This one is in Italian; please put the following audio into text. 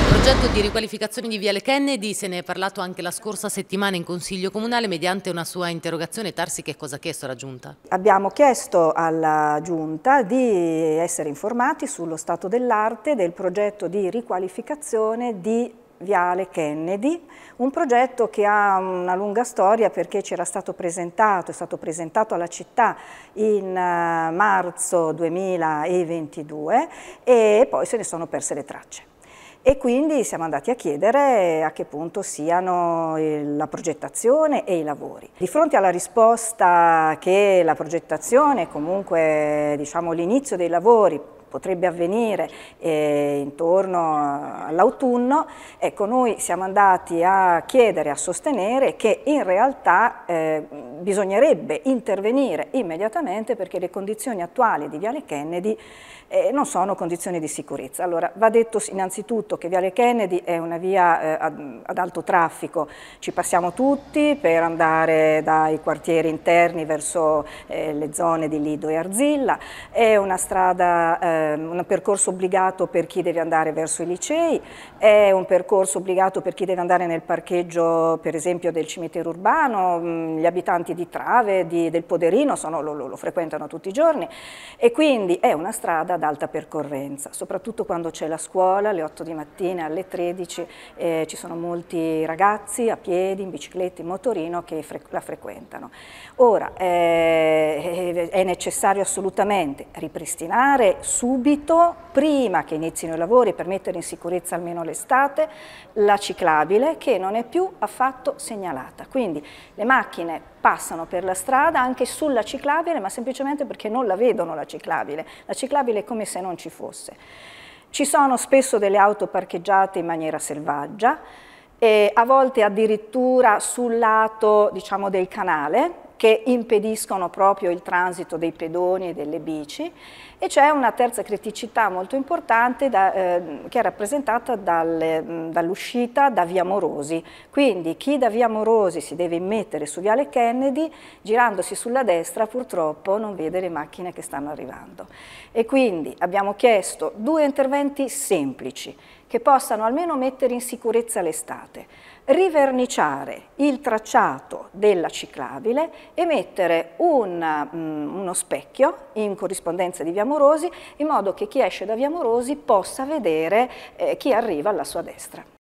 Del progetto di riqualificazione di Viale Kennedy se ne è parlato anche la scorsa settimana in Consiglio Comunale mediante una sua interrogazione. Tarsi che cosa ha chiesto la Giunta? Abbiamo chiesto alla Giunta di essere informati sullo stato dell'arte del progetto di riqualificazione di Viale Kennedy, un progetto che ha una lunga storia perché ci era stato presentato, è stato presentato alla città in eh, marzo 2022 e poi se ne sono perse le tracce e quindi siamo andati a chiedere a che punto siano la progettazione e i lavori. Di fronte alla risposta che la progettazione, comunque diciamo, l'inizio dei lavori potrebbe avvenire eh, intorno all'autunno, ecco noi siamo andati a chiedere, a sostenere che in realtà eh, bisognerebbe intervenire immediatamente perché le condizioni attuali di Viale Kennedy eh, non sono condizioni di sicurezza. Allora, va detto innanzitutto che Viale Kennedy è una via eh, ad, ad alto traffico, ci passiamo tutti per andare dai quartieri interni verso eh, le zone di Lido e Arzilla, è una strada, ehm, un percorso obbligato per chi deve andare verso i licei, è un percorso obbligato per chi deve andare nel parcheggio per esempio del cimitero urbano, mm, gli abitanti ristoranti, di trave, di, del poderino, sono, lo, lo, frequentano tutti i giorni e quindi è una strada ad alta percorrenza, soprattutto quando c'è la scuola, alle 8 di mattina, alle 13, eh, ci sono molti ragazzi a piedi, in bicicletta, in motorino che fre la frequentano. Ora, eh, è necessario assolutamente ripristinare subito, prima che inizino i lavori per mettere in sicurezza almeno l'estate, la ciclabile che non è più affatto segnalata. Quindi le macchine passano per la strada anche sulla ciclabile, ma semplicemente perché non la vedono la ciclabile. La ciclabile è come se non ci fosse. Ci sono spesso delle auto parcheggiate in maniera selvaggia, a volte addirittura sul lato diciamo, del canale, che impediscono proprio il transito dei pedoni e delle bici e c'è una terza criticità molto importante da, eh, che è rappresentata dal, dall'uscita da Via Morosi. Quindi chi da Via Morosi si deve immettere su Viale Kennedy, girandosi sulla destra purtroppo non vede le macchine che stanno arrivando. E quindi abbiamo chiesto due interventi semplici che possano almeno mettere in sicurezza l'estate, riverniciare il tracciato della ciclabile e mettere un, um, uno specchio in corrispondenza di Via Morosi in modo che chi esce da Via Morosi possa vedere eh, chi arriva alla sua destra.